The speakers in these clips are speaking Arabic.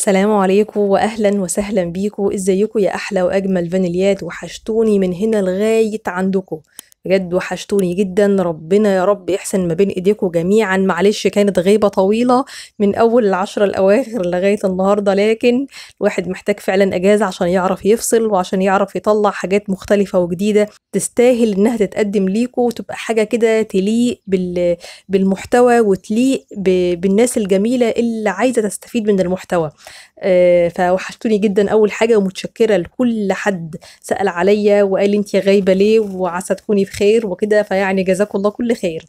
سلام عليكم واهلا وسهلا بيكم ازيكم يا احلى واجمل فانيليات وحشتوني من هنا لغايه عندكم بجد وحشتوني جدا ربنا يا رب يحسن ما بين ايديكم جميعا معلش كانت غيبه طويله من اول العشرة الاواخر لغايه النهارده لكن الواحد محتاج فعلا اجازه عشان يعرف يفصل وعشان يعرف يطلع حاجات مختلفه وجديده تستاهل انها تتقدم ليكم وتبقى حاجه كده تليق بالمحتوى وتليق بالناس الجميله اللي عايزه تستفيد من المحتوى آه، فوحشتوني جدا اول حاجه ومتشكره لكل حد سال عليا وقال انت غايبه ليه وعسى تكوني الخير وكده فيعني جزاكم الله كل خير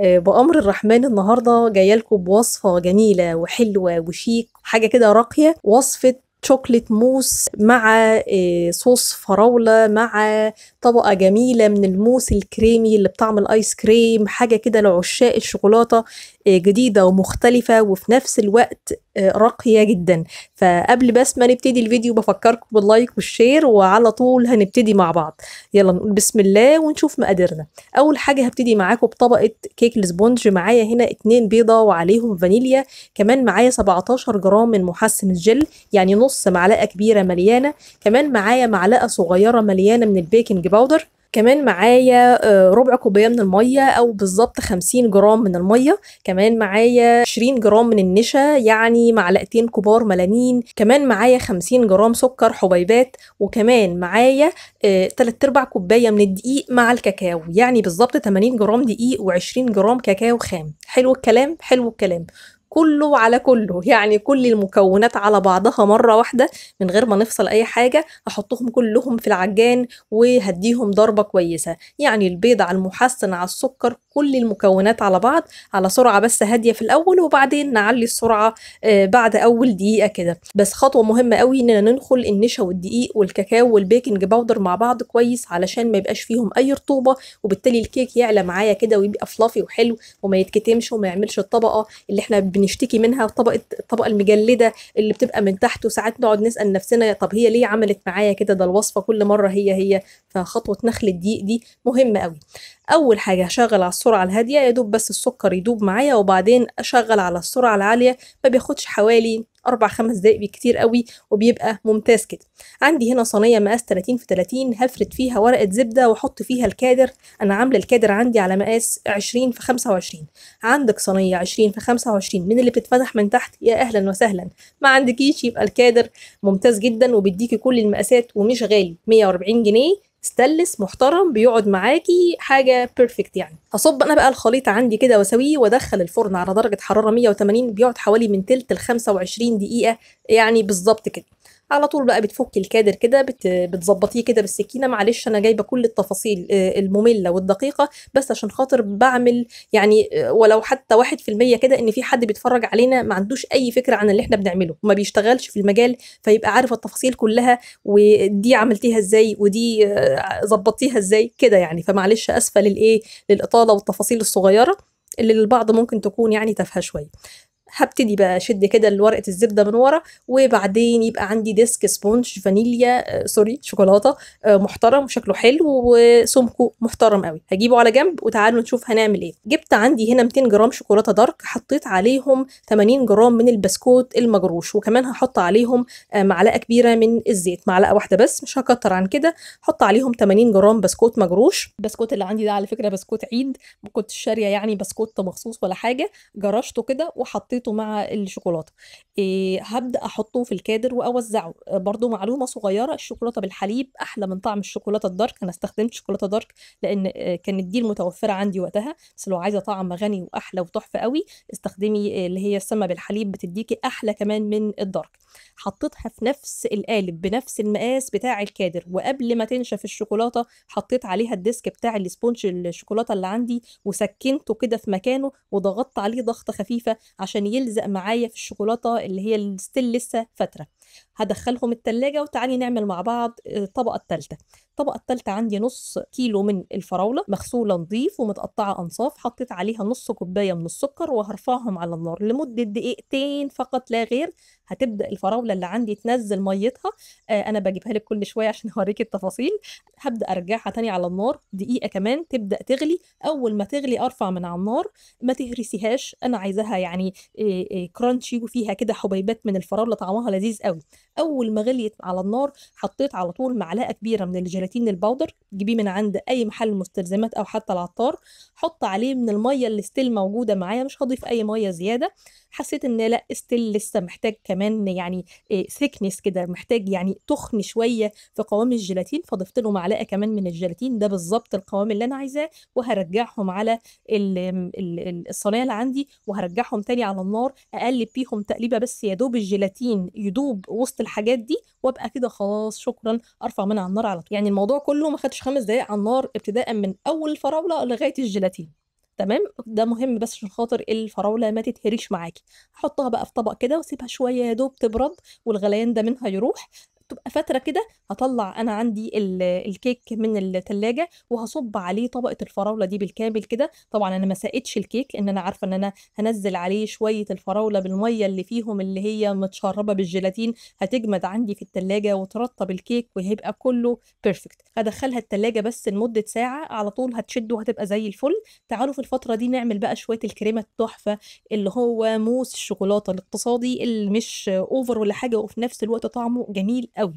آه، بأمر الرحمن النهاردة جاية لكم بوصفة جميلة وحلوة وشيك حاجة كده راقية وصفة شوكليت موس مع آه، صوص فراولة مع طبقه جميله من الموس الكريمي اللي بطعم الايس كريم حاجه كده لعشاق الشوكولاته آه، جديده ومختلفه وفي نفس الوقت آه، راقيه جدا فقبل بس ما نبتدي الفيديو بفكركم باللايك والشير وعلى طول هنبتدي مع بعض يلا نقول بسم الله ونشوف مقاديرنا اول حاجه هبتدي معاكم بطبقه كيك الاسبونج معايا هنا اتنين بيضه وعليهم فانيليا كمان معايا 17 جرام من محسن الجل يعني نص معلقه كبيره مليانه كمان معايا معلقه صغيره مليانه من البيكنج باودر كمان معايا آه، ربع كوبايه من الميه او بالظبط 50 جرام من الميه كمان معايا 20 جرام من النشا يعني معلقتين كبار ملانين كمان معايا 50 جرام سكر حبيبات وكمان معايا 3 آه، ارباع كوبايه من الدقيق مع الكاكاو يعني بالظبط 80 جرام دقيق و20 جرام كاكاو خام حلو الكلام حلو الكلام كله على كله يعني كل المكونات على بعضها مرة واحدة من غير ما نفصل أي حاجة أحطهم كلهم في العجان وهديهم ضربة كويسة يعني البيض على المحسن على السكر كل المكونات على بعض على سرعة بس هادية في الأول وبعدين نعلي السرعة آه، بعد أول دقيقة كده بس خطوة مهمة قوي إننا ندخل النشا والدقيق والكاكاو والبيكنج باودر مع بعض كويس علشان ما يبقاش فيهم أي رطوبة وبالتالي الكيك يعلى معايا كده ويبقى فلافي وحلو وما يتكتمش وما يعملش الطبقة اللي احنا بن بنشتكي منها طبقه الطبقه المجلده اللي بتبقى من تحت وساعات نقعد نسال نفسنا طب هي ليه عملت معايا كده ده الوصفه كل مره هي هي فخطوه نخل الدقيق دي مهمه قوي اول حاجه هشغل على السرعه الهاديه يا دوب بس السكر يدوب معايا وبعدين اشغل على السرعه العاليه ما بياخدش حوالي اربع خمس دقايق بكتير قوي وبيبقى ممتاز كده عندي هنا صينيه مقاس 30 في 30 هفرد فيها ورقه زبده واحط فيها الكادر انا عامله الكادر عندي على مقاس 20 في 25 عندك صينيه 20 في 25 من اللي بتتفتح من تحت يا اهلا وسهلا ما عندكيش يبقى الكادر ممتاز جدا وبيديكي كل المقاسات ومش غالي 140 جنيه ستلس محترم بيقعد معاكي حاجه بيرفكت يعني هصب انا بقى الخليط عندي كده واسويه وادخل الفرن على درجه حراره 180 بيقعد حوالي من تلت ل 25 دقيقه يعني بالظبط كده على طول بقى بتفكي الكادر كده بت... بتظبطيه كده بالسكينه معلش انا جايبه كل التفاصيل آه، الممله والدقيقه بس عشان خاطر بعمل يعني آه، ولو حتى 1% كده ان في حد بيتفرج علينا ما عندوش اي فكره عن اللي احنا بنعمله وما بيشتغلش في المجال فيبقى عارف التفاصيل كلها ودي عملتيها ازاي ودي آه، ظبطتيها ازاي كده يعني فمعلش اسفه للايه للاطاله والتفاصيل الصغيره اللي للبعض ممكن تكون يعني تافهه شويه هبتدي بقى اشد كده الورقه الزبده من ورا وبعدين يبقى عندي ديسك سبونج فانيليا آه، سوري شوكولاته آه، محترم وشكله حلو وسمكه محترم قوي هجيبه على جنب وتعالوا نشوف هنعمل ايه جبت عندي هنا 200 جرام شوكولاته دارك حطيت عليهم 80 جرام من البسكوت المجروش وكمان هحط عليهم آه، معلقه كبيره من الزيت معلقه واحده بس مش هكتر عن كده حط عليهم 80 جرام بسكوت مجروش البسكوت اللي عندي ده على فكره بسكوت عيد ما كنتش شاريه يعني بسكوت مخصوص ولا حاجه جرشته كده وحطيت حطيته مع الشوكولاته إيه هبدا احطه في الكادر واوزعه آه، برضو معلومه صغيره الشوكولاته بالحليب احلى من طعم الشوكولاته الدارك انا استخدمت شوكولاته دارك لان آه، كانت دي المتوفره عندي وقتها بس لو عايزه طعم غني واحلى وتحفه قوي استخدمي آه، اللي هي السما بالحليب بتديكي احلى كمان من الدارك حطيتها في نفس القالب بنفس المقاس بتاع الكادر وقبل ما تنشف الشوكولاته حطيت عليها الديسك بتاع الاسبونج الشوكولاته اللي عندي وسكنته كده في مكانه وضغطت عليه ضغطه خفيفه عشان يلزق معايا في الشوكولاته اللي هي الستيل لسه فاتره هدخلهم التلاجة وتعالي نعمل مع بعض الطبقة آه، الثالثة الطبقه الثالثه عندي نص كيلو من الفراوله مغسوله نظيف ومتقطعه انصاف حطيت عليها نص كوبايه من السكر وهرفعهم على النار لمده دقيقتين فقط لا غير هتبدا الفراوله اللي عندي تنزل ميتها آه انا بجيبها لك كل شويه عشان اوريك التفاصيل هبدا ارجعها تاني على النار دقيقه كمان تبدا تغلي اول ما تغلي ارفع من على النار ما تهرسيهاش انا عايزاها يعني إيه إيه كرانشي وفيها كده حبيبات من الفراوله طعمها لذيذ قوي اول ما غليت على النار حطيت على طول معلقه كبيره من الجيلاتين الجيلاتين الباودر تجيبيه من عند اي محل مستلزمات او حتى العطار حط عليه من الميه اللي ستيل موجوده معايا مش هضيف اي ميه زياده حسيت ان لا ستيل لسه محتاج كمان يعني ثيكنس آه، كده محتاج يعني تخن شويه في قوام الجيلاتين فضفت له معلقه كمان من الجيلاتين ده بالظبط القوام اللي انا عايزاه وهرجعهم على الصينيه اللي عندي وهرجعهم تاني على النار اقلب فيهم تقليبه بس يا دوب الجيلاتين يدوب وسط الحاجات دي وابقى كده خلاص شكرا ارفع من على النار على طول يعني الموضوع كله ما خدش خمس دقايق على النار ابتداء من اول الفراوله لغايه الجيلاتين تمام ده مهم بس عشان خاطر الفراوله ما تتهريش معاكي حطها بقى في طبق كده وسيبها شويه يا دوب تبرد والغليان ده منها يروح تبقى فتره كده هطلع انا عندي الكيك من التلاجة وهصب عليه طبقه الفراوله دي بالكامل كده طبعا انا ما سقتش الكيك ان انا عارفه ان انا هنزل عليه شويه الفراوله بالميه اللي فيهم اللي هي متشربه بالجيلاتين هتجمد عندي في التلاجة وترطب الكيك وهيبقى كله بيرفكت هدخلها التلاجة بس لمده ساعه على طول هتشد وهتبقى زي الفل تعالوا في الفتره دي نعمل بقى شويه الكريمه التحفه اللي هو موس الشوكولاته الاقتصادي اللي مش اوفر ولا حاجه وفي نفس الوقت طعمه جميل قوي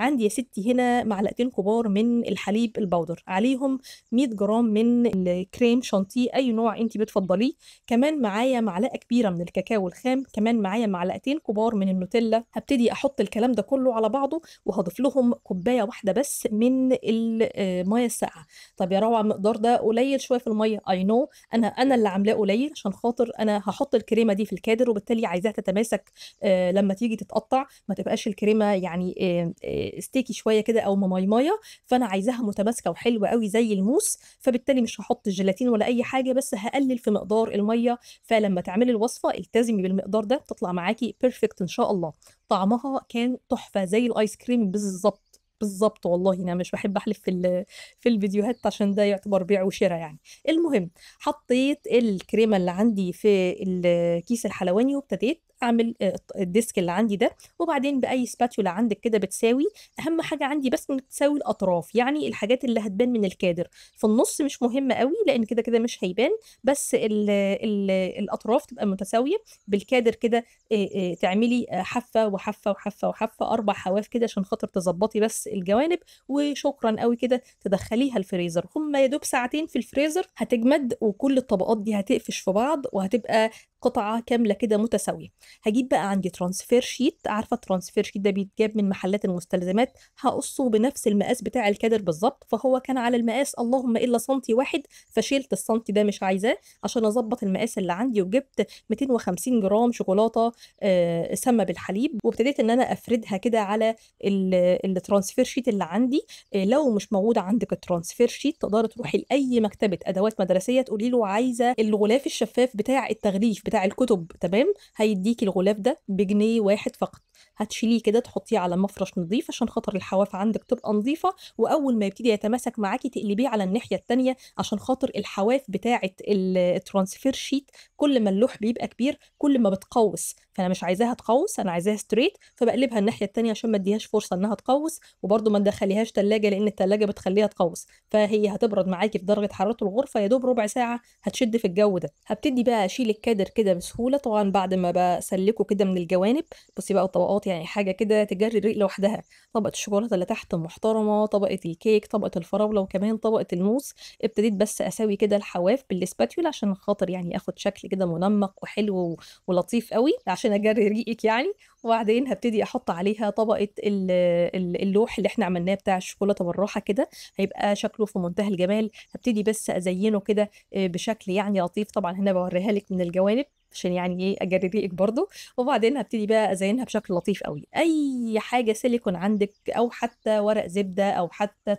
عندي يا ستي هنا معلقتين كبار من الحليب البودر عليهم 100 جرام من الكريم شانتيه اي نوع انت بتفضليه كمان معايا معلقه كبيره من الكاكاو الخام كمان معايا معلقتين كبار من النوتيلا هبتدي احط الكلام ده كله على بعضه وهضيف لهم كوبايه واحده بس من الميه آه، الساقعه طب يا روعه المقدار ده قليل شويه في الميه اي نو انا انا اللي عاملاه قليل عشان خاطر انا هحط الكريمه دي في الكادر وبالتالي عايزاها تتماسك آه، لما تيجي تتقطع ما تبقاش الكريمه يعني آه، ستيكي شويه كده او مايا فانا عايزاها متماسكه وحلوه قوي زي الموس فبالتالي مش هحط الجيلاتين ولا اي حاجه بس هقلل في مقدار الميه فلما تعملي الوصفه التزمي بالمقدار ده تطلع معاكي بيرفكت ان شاء الله طعمها كان تحفه زي الايس كريم بالظبط بالظبط والله يعني انا مش بحب احلف في في الفيديوهات عشان ده يعتبر بيع وشراء يعني المهم حطيت الكريمه اللي عندي في الكيس الحلواني وابتديت اعمل آه، الديسك اللي عندي ده وبعدين باي سباتولا عندك كده بتساوي اهم حاجه عندي بس انك تساوي الاطراف يعني الحاجات اللي هتبان من الكادر في النص مش مهمه قوي لان كده كده مش هيبان بس الـ الـ الاطراف تبقى متساويه بالكادر كده آه، آه، تعملي حفه وحفه وحفه وحفه اربع حواف كده عشان خاطر تظبطي بس الجوانب وشكرا قوي كده تدخليها الفريزر هم يا دوب ساعتين في الفريزر هتجمد وكل الطبقات دي هتقفش في بعض وهتبقى قطعه كامله كده متساويه هجيب بقى عندي ترانسفير شيت عارفه ترانسفير شيت ده بيتجاب من محلات المستلزمات هقصه بنفس المقاس بتاع الكادر بالظبط فهو كان على المقاس اللهم الا سنتي واحد فشيلت السنتي ده مش عايزاه عشان اظبط المقاس اللي عندي وجبت 250 جرام شوكولاته آه، سما سامه بالحليب وابتديت ان انا افردها كده على الترانسفير شيت اللي عندي آه، لو مش موجود عندك الترانسفير شيت تقدري تروحي لاي مكتبه ادوات مدرسيه تقولي له عايزه الغلاف الشفاف بتاع التغليف بتاع الكتب تمام هيديكي الغلاف ده بجنيه واحد فقط هتشيليه كده تحطيه على مفرش نظيف عشان خاطر الحواف عندك تبقى نظيفه واول ما يبتدي يتماسك معاكي تقلبيه على الناحيه الثانيه عشان خاطر الحواف بتاعه الترانسفير شيت كل ما اللوح بيبقى كبير كل ما بتقوس انا مش عايزاها تقوس انا عايزاها ستريت فبقلبها الناحيه التانية عشان ما اديهاش فرصه انها تقوس وبرده ما ندخليهاش ثلاجه لان الثلاجه بتخليها تقوس فهي هتبرد معاكي في درجه حراره الغرفه يا دوب ربع ساعه هتشد في الجو ده هبتدي بقى اشيل الكادر كده بسهوله طبعا بعد ما بسلكه كده من الجوانب بصي بقى الطبقات يعني حاجه كده تجري الريق لوحدها طبقه الشوكولاته اللي تحت محترمه طبقه الكيك طبقه الفراوله وكمان طبقه الموس ابتديت بس اساوي كده الحواف بالاسباتيولا عشان خاطر يعني اخد شكل كده منمق وحلو ولطيف قوي عشان عشان اجري ريقك يعني وبعدين هبتدي احط عليها طبقه اللوح اللي احنا عملناه بتاع الشوكولاته بالراحه كده هيبقى شكله في منتهى الجمال هبتدي بس ازينه كده آه، بشكل يعني لطيف طبعا هنا بوريها لك من الجوانب عشان يعني ايه اجري ريقك برضو وبعدين هبتدي بقى ازينها بشكل لطيف قوي اي حاجه سيليكون عندك او حتى ورق زبده او حتى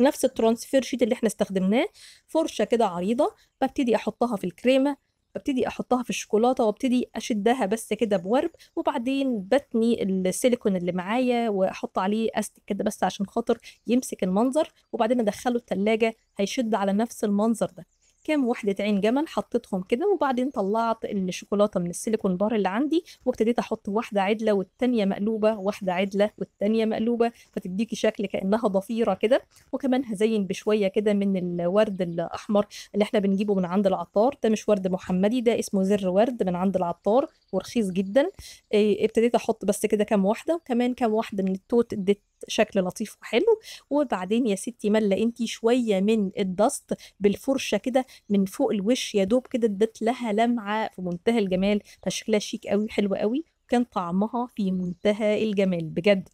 نفس الترانسفير شيت اللي احنا استخدمناه فرشه كده عريضه ببتدي احطها في الكريمه ببتدي احطها في الشوكولاته وابتدي اشدها بس كده بورب وبعدين بتني السيليكون اللي معايا واحط عليه استك كده بس عشان خاطر يمسك المنظر وبعدين ادخله التلاجة هيشد على نفس المنظر ده كام وحده عين جمل حطيتهم كده وبعدين طلعت الشوكولاته من السيليكون بار اللي عندي وابتديت احط واحده عدله والتانيه مقلوبه واحده عدله والتانيه مقلوبه فتديكي شكل كانها ضفيره كده وكمان هزين بشويه كده من الورد الاحمر اللي احنا بنجيبه من عند العطار ده مش ورد محمدي ده اسمه زر ورد من عند العطار ورخيص جدا إيه، ابتديت احط بس كده كام واحده وكمان كام واحده من التوت اديت شكل لطيف وحلو وبعدين يا ستي ملا انت شويه من الدست بالفرشه كده من فوق الوش يا دوب كده ادت لها لمعه في منتهى الجمال فشكلها شيك قوي حلو قوي كان طعمها في منتهى الجمال بجد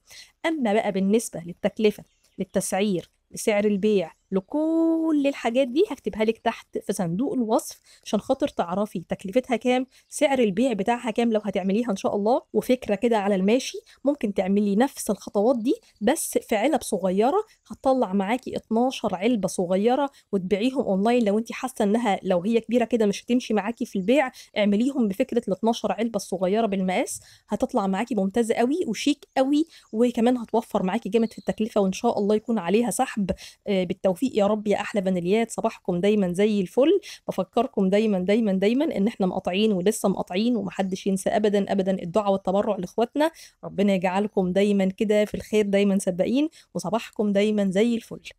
اما بقى بالنسبه للتكلفه للتسعير لسعر البيع لكل الحاجات دي هكتبها لك تحت في صندوق الوصف عشان خاطر تعرفي تكلفتها كام سعر البيع بتاعها كام لو هتعمليها ان شاء الله وفكره كده على الماشي ممكن تعملي نفس الخطوات دي بس في علب صغيره هتطلع معاكي 12 علبه صغيره وتبيعيهم اونلاين لو انت حاسه انها لو هي كبيره كده مش هتمشي معاكي في البيع اعمليهم بفكره ال 12 علبه الصغيره بالمقاس هتطلع معاكي ممتازه قوي وشيك قوي وكمان هتوفر معاكي جامد في التكلفه وان شاء الله يكون عليها سحب آه، بالتوفيق بالتوفيق يا رب يا احلى فانيليات صباحكم دايما زي الفل بفكركم دايما دايما دايما ان احنا مقاطعين ولسه مقاطعين ومحدش ينسى ابدا ابدا الدعاء والتبرع لاخواتنا ربنا يجعلكم دايما كده في الخير دايما سباقين وصباحكم دايما زي الفل